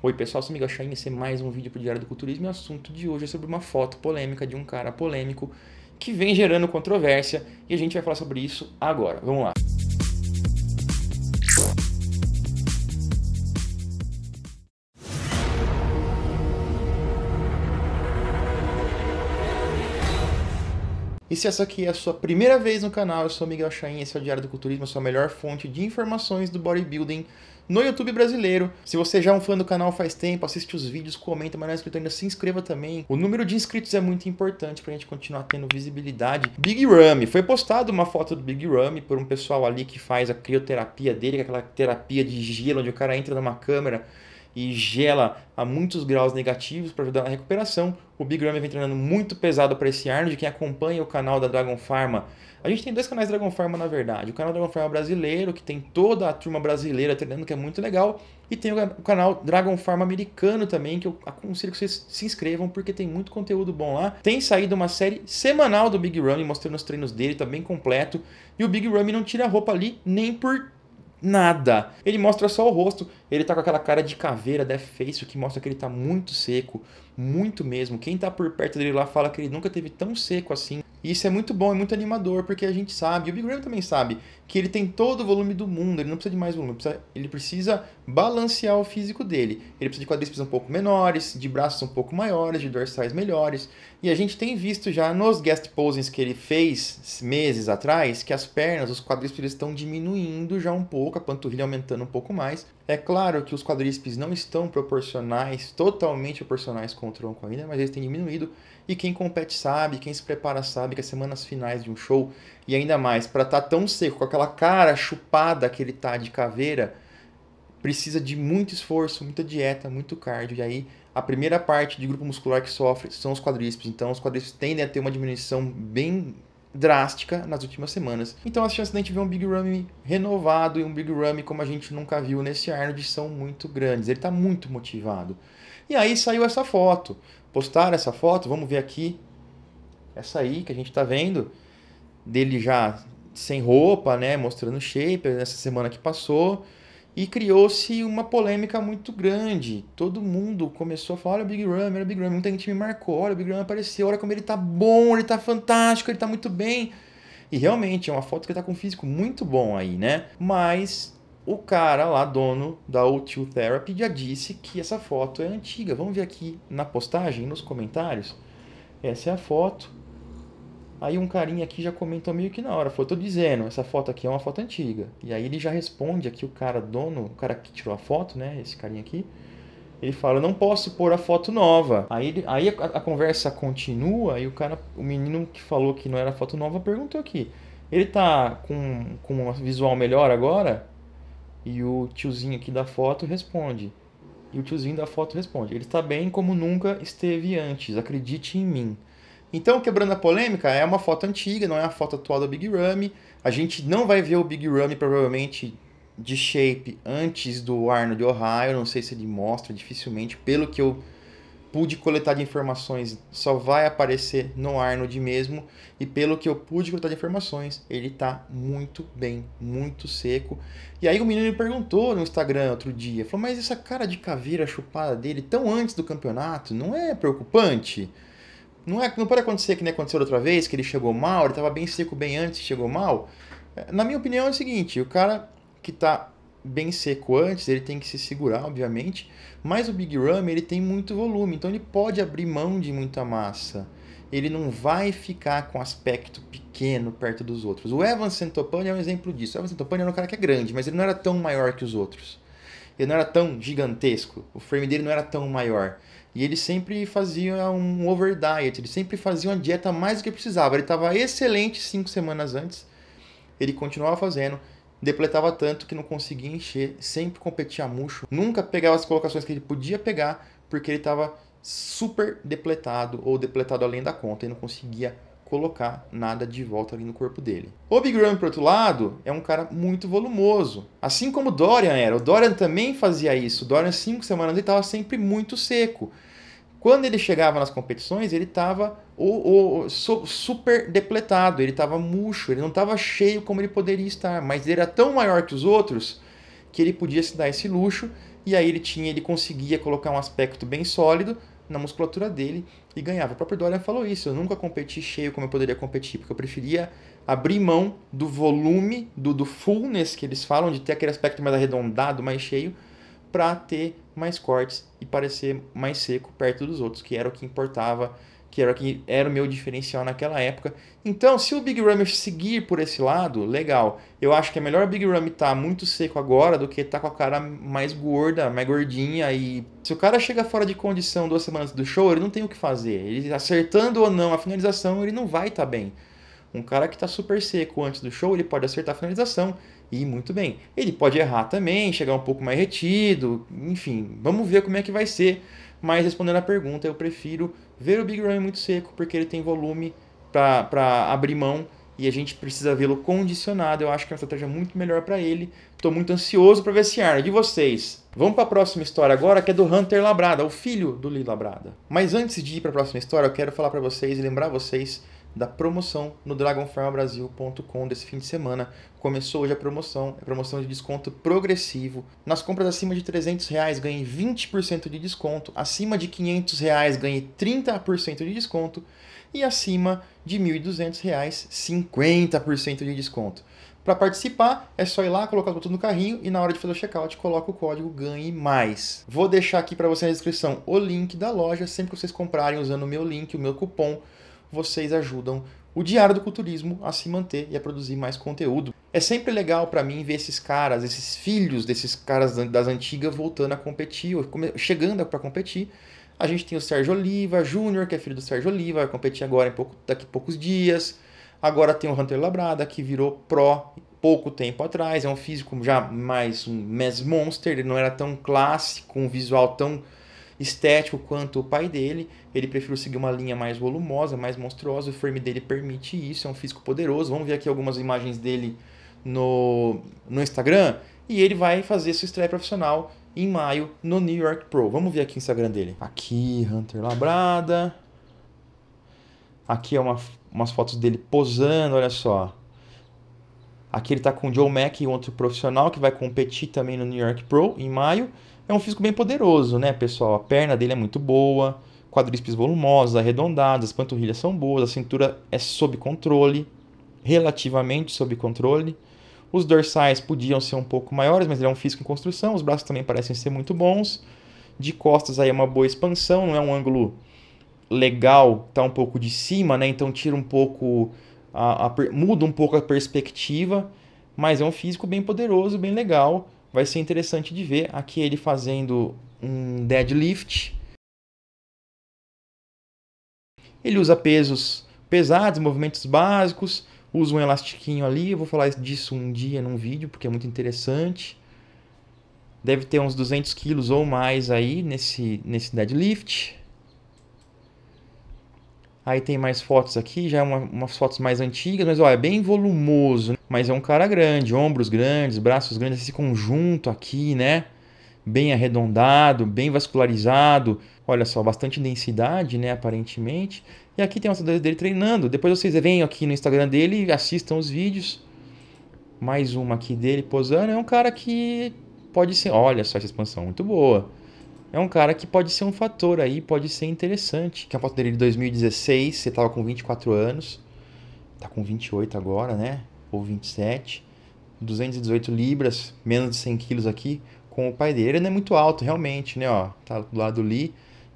Oi pessoal, sou o Miguel Chain, esse é mais um vídeo para o Diário do Culturismo e o assunto de hoje é sobre uma foto polêmica de um cara polêmico que vem gerando controvérsia e a gente vai falar sobre isso agora. Vamos lá. E se essa aqui é a sua primeira vez no canal, eu sou Miguel Chain, esse é o Diário do Culturismo, a sua melhor fonte de informações do bodybuilding no YouTube brasileiro. Se você já é um fã do canal faz tempo, assiste os vídeos, comenta, mas não é inscrito ainda, se inscreva também. O número de inscritos é muito importante pra gente continuar tendo visibilidade. Big Ramy, foi postada uma foto do Big Ramy por um pessoal ali que faz a crioterapia dele, é aquela terapia de gelo onde o cara entra numa câmera e gela a muitos graus negativos para ajudar na recuperação. O Big Ram vem treinando muito pesado para esse Arnold. Quem acompanha o canal da Dragon Pharma, a gente tem dois canais Dragon Pharma na verdade. O canal Dragon Pharma brasileiro, que tem toda a turma brasileira treinando, que é muito legal. E tem o canal Dragon Pharma americano também, que eu aconselho que vocês se inscrevam, porque tem muito conteúdo bom lá. Tem saído uma série semanal do Big Ram, mostrando os treinos dele, tá bem completo. E o Big Ram não tira a roupa ali nem por nada. Ele mostra só o rosto, ele tá com aquela cara de caveira, death face, que mostra que ele tá muito seco, muito mesmo. Quem tá por perto dele lá fala que ele nunca teve tão seco assim. E isso é muito bom, é muito animador, porque a gente sabe, e o Big Graham também sabe, que ele tem todo o volume do mundo, ele não precisa de mais volume, ele precisa, ele precisa balancear o físico dele. Ele precisa de quadríceps um pouco menores, de braços um pouco maiores, de dorsais melhores. E a gente tem visto já nos guest posings que ele fez meses atrás, que as pernas, os quadríceps estão diminuindo já um pouco, a panturrilha aumentando um pouco mais. É claro que os quadríceps não estão proporcionais, totalmente proporcionais com o tronco ainda, mas eles têm diminuído e quem compete sabe, quem se prepara sabe que as semanas finais de um show, e ainda mais, para estar tá tão seco, com aquela cara chupada que ele tá de caveira, precisa de muito esforço, muita dieta, muito cardio. E aí a primeira parte de grupo muscular que sofre são os quadríceps. Então os quadríceps tendem a ter uma diminuição bem drástica nas últimas semanas. Então as chances de a gente ver um Big Ramy renovado e um Big Ramy como a gente nunca viu nesse Arnold são muito grandes. Ele está muito motivado. E aí saiu essa foto. Postaram essa foto, vamos ver aqui. Essa aí que a gente está vendo, dele já sem roupa, né, mostrando shape nessa semana que passou. E criou-se uma polêmica muito grande. Todo mundo começou a falar: olha o Big Ram, olha o Big Ram. Muita gente me marcou: olha o Big Ram apareceu, olha como ele tá bom, ele tá fantástico, ele tá muito bem. E realmente é uma foto que tá com um físico muito bom aí, né? Mas o cara lá, dono da O2 Therapy, já disse que essa foto é antiga. Vamos ver aqui na postagem, nos comentários. Essa é a foto. Aí um carinha aqui já comentou meio que na hora. Estou tô dizendo, essa foto aqui é uma foto antiga. E aí ele já responde aqui, o cara dono, o cara que tirou a foto, né? Esse carinha aqui. Ele fala, não posso pôr a foto nova. Aí, aí a, a conversa continua e o cara, o menino que falou que não era foto nova, perguntou aqui. Ele tá com, com um visual melhor agora? E o tiozinho aqui da foto responde. E o tiozinho da foto responde: Ele está bem como nunca esteve antes, acredite em mim. Então, quebrando a polêmica, é uma foto antiga, não é a foto atual da Big Ramy. A gente não vai ver o Big Ramy provavelmente de shape antes do Arnold Ohio, não sei se ele mostra, dificilmente, pelo que eu pude coletar de informações só vai aparecer no Arnold mesmo. E pelo que eu pude coletar de informações, ele tá muito bem, muito seco. E aí o menino me perguntou no Instagram outro dia, falou, mas essa cara de caveira chupada dele tão antes do campeonato, não é preocupante? Não, é, não pode acontecer que nem aconteceu outra vez, que ele chegou mal, ele estava bem seco bem antes, chegou mal. Na minha opinião é o seguinte, o cara que está bem seco antes, ele tem que se segurar, obviamente, mas o Big Ram ele tem muito volume, então ele pode abrir mão de muita massa. Ele não vai ficar com aspecto pequeno perto dos outros. O Evan Santopani é um exemplo disso. O Evan Santopani era um cara que é grande, mas ele não era tão maior que os outros. Ele não era tão gigantesco, o frame dele não era tão maior. E ele sempre fazia um overdiet, ele sempre fazia uma dieta mais do que precisava. Ele estava excelente cinco semanas antes, ele continuava fazendo, depletava tanto que não conseguia encher, sempre competia murcho, nunca pegava as colocações que ele podia pegar, porque ele estava super depletado ou depletado além da conta e não conseguia colocar nada de volta ali no corpo dele. O Big Ram, por outro lado, é um cara muito volumoso. Assim como o Dorian era. O Dorian também fazia isso. O Dorian, cinco semanas, ele estava sempre muito seco. Quando ele chegava nas competições, ele estava super depletado, ele estava murcho, ele não estava cheio como ele poderia estar, mas ele era tão maior que os outros que ele podia se dar esse luxo e aí ele tinha, ele conseguia colocar um aspecto bem sólido na musculatura dele e ganhava. O próprio Dorian falou isso, eu nunca competi cheio como eu poderia competir, porque eu preferia abrir mão do volume, do, do fullness que eles falam, de ter aquele aspecto mais arredondado, mais cheio, para ter mais cortes e parecer mais seco perto dos outros, que era o que importava, que era o que era o meu diferencial naquela época. Então, se o Big Ram seguir por esse lado, legal. Eu acho que é melhor o Big Ram estar tá muito seco agora do que estar tá com a cara mais gorda, mais gordinha e se o cara chega fora de condição duas semanas do show, ele não tem o que fazer. Ele acertando ou não a finalização, ele não vai estar tá bem. Um cara que está super seco antes do show, ele pode acertar a finalização e muito bem. Ele pode errar também, chegar um pouco mais retido, enfim, vamos ver como é que vai ser. Mas respondendo a pergunta, eu prefiro ver o Big Ramy muito seco porque ele tem volume para abrir mão e a gente precisa vê-lo condicionado. Eu acho que é uma estratégia muito melhor para ele. Estou muito ansioso para ver esse ar de vocês? Vamos para a próxima história agora, que é do Hunter Labrada, o filho do Lee Labrada. Mas antes de ir para a próxima história, eu quero falar para vocês e lembrar vocês da promoção no dragonfarmabrasil.com desse fim de semana. Começou hoje a promoção, é promoção de desconto progressivo. Nas compras acima de 300 reais ganhe 20% de desconto, acima de 500 reais ganhe 30% de desconto e acima de 1.200 reais 50% de desconto. Para participar, é só ir lá, colocar tudo no carrinho e na hora de fazer o checkout, coloca o código GANHE MAIS. Vou deixar aqui para você na descrição o link da loja, sempre que vocês comprarem usando o meu link, o meu cupom, vocês ajudam o Diário do Culturismo a se manter e a produzir mais conteúdo. É sempre legal para mim ver esses caras, esses filhos desses caras das antigas voltando a competir, ou chegando para competir. A gente tem o Sérgio Oliva Júnior, que é filho do Sérgio Oliva, vai competir agora em pouco, daqui a poucos dias. Agora tem o Hunter Labrada, que virou pró pouco tempo atrás, é um físico já mais um mass monster, ele não era tão clássico, um visual tão estético quanto o pai dele. Ele preferiu seguir uma linha mais volumosa, mais monstruosa. O frame dele permite isso, é um físico poderoso. Vamos ver aqui algumas imagens dele no, no Instagram. E ele vai fazer sua estreia profissional em maio no New York Pro. Vamos ver aqui o Instagram dele. Aqui, Hunter Labrada. Aqui é uma, umas fotos dele posando, olha só. Aqui ele está com o Joe Mack, e outro profissional que vai competir também no New York Pro em maio. É um físico bem poderoso, né, pessoal? A perna dele é muito boa, quadríceps volumosos, arredondados, as panturrilhas são boas, a cintura é sob controle, relativamente sob controle. Os dorsais podiam ser um pouco maiores, mas ele é um físico em construção, os braços também parecem ser muito bons. De costas aí é uma boa expansão, não é um ângulo legal, tá um pouco de cima, né? Então tira um pouco a, a, muda um pouco a perspectiva, mas é um físico bem poderoso, bem legal vai ser interessante de ver. Aqui ele fazendo um deadlift. Ele usa pesos pesados, movimentos básicos, usa um elastiquinho ali. Eu vou falar disso um dia num vídeo, porque é muito interessante. Deve ter uns 200 quilos ou mais aí nesse, nesse deadlift. Aí tem mais fotos aqui, já é uma, umas fotos mais antigas, mas olha, é bem volumoso, né? mas é um cara grande, ombros grandes, braços grandes, esse conjunto aqui, né? Bem arredondado, bem vascularizado. Olha só, bastante densidade, né, aparentemente. E aqui tem uma cidade dele treinando. Depois vocês venham aqui no Instagram dele e assistam os vídeos. Mais uma aqui dele posando. É um cara que pode ser. Olha só essa expansão, muito boa é um cara que pode ser um fator aí, pode ser interessante. Que é a foto dele de 2016, você tava com 24 anos, tá com 28 agora, né? Ou 27. 218 libras, menos de 100 quilos aqui, com o pai dele. Ele não é muito alto, realmente, né? Ó, tá do lado do Lee.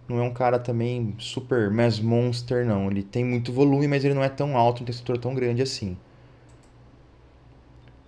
Não é um cara também super mass monster, não. Ele tem muito volume, mas ele não é tão alto, não tem estrutura tão grande assim.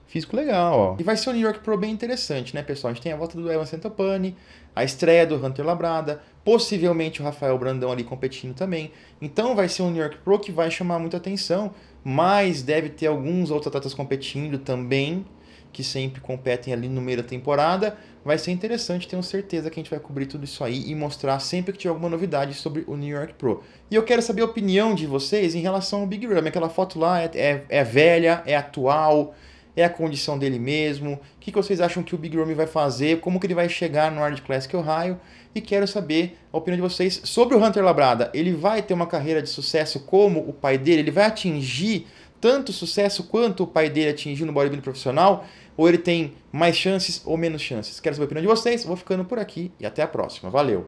Físico legal, ó. E vai ser um New York Pro bem interessante, né, pessoal? A gente tem a volta do Evan Santopani, a estreia do Hunter Labrada, possivelmente o Rafael Brandão ali competindo também. Então vai ser um New York Pro que vai chamar muita atenção, mas deve ter alguns outros atletas competindo também, que sempre competem ali no meio da temporada. Vai ser interessante, tenho certeza que a gente vai cobrir tudo isso aí e mostrar sempre que tiver alguma novidade sobre o New York Pro. E eu quero saber a opinião de vocês em relação ao Big Ram. Aquela foto lá é, é, é velha, é atual é a condição dele mesmo? O que, que vocês acham que o Big Romy vai fazer? Como que ele vai chegar no Hard Classic Ohio? E quero saber a opinião de vocês sobre o Hunter Labrada. Ele vai ter uma carreira de sucesso como o pai dele? Ele vai atingir tanto sucesso quanto o pai dele atingiu no bodybuilding profissional? Ou ele tem mais chances ou menos chances? Quero saber a opinião de vocês. Vou ficando por aqui e até a próxima. Valeu!